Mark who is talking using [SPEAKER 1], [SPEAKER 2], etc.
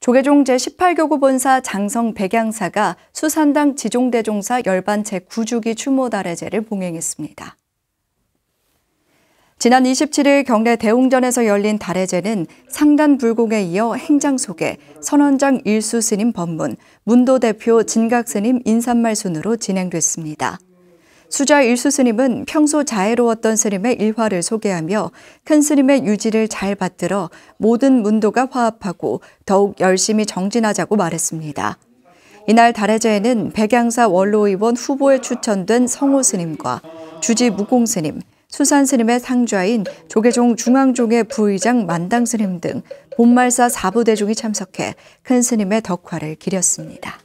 [SPEAKER 1] 조계종 제18교구 본사 장성 백양사가 수산당 지종대종사 열반 제9주기 추모달해제를 봉행했습니다. 지난 27일 경내 대웅전에서 열린 달해제는 상단 불공에 이어 행장 소개, 선원장 일수 스님 법문, 문도 대표 진각 스님 인사말 순으로 진행됐습니다. 수자 일수 스님은 평소 자애로웠던 스님의 일화를 소개하며 큰 스님의 유지를 잘 받들어 모든 문도가 화합하고 더욱 열심히 정진하자고 말했습니다. 이날 달해제에는 백양사 원로의원 후보에 추천된 성호 스님과 주지 무공 스님, 수산 스님의 상좌인 조계종 중앙종의 부의장 만당 스님 등 본말사 사부대중이 참석해 큰 스님의 덕화를 기렸습니다.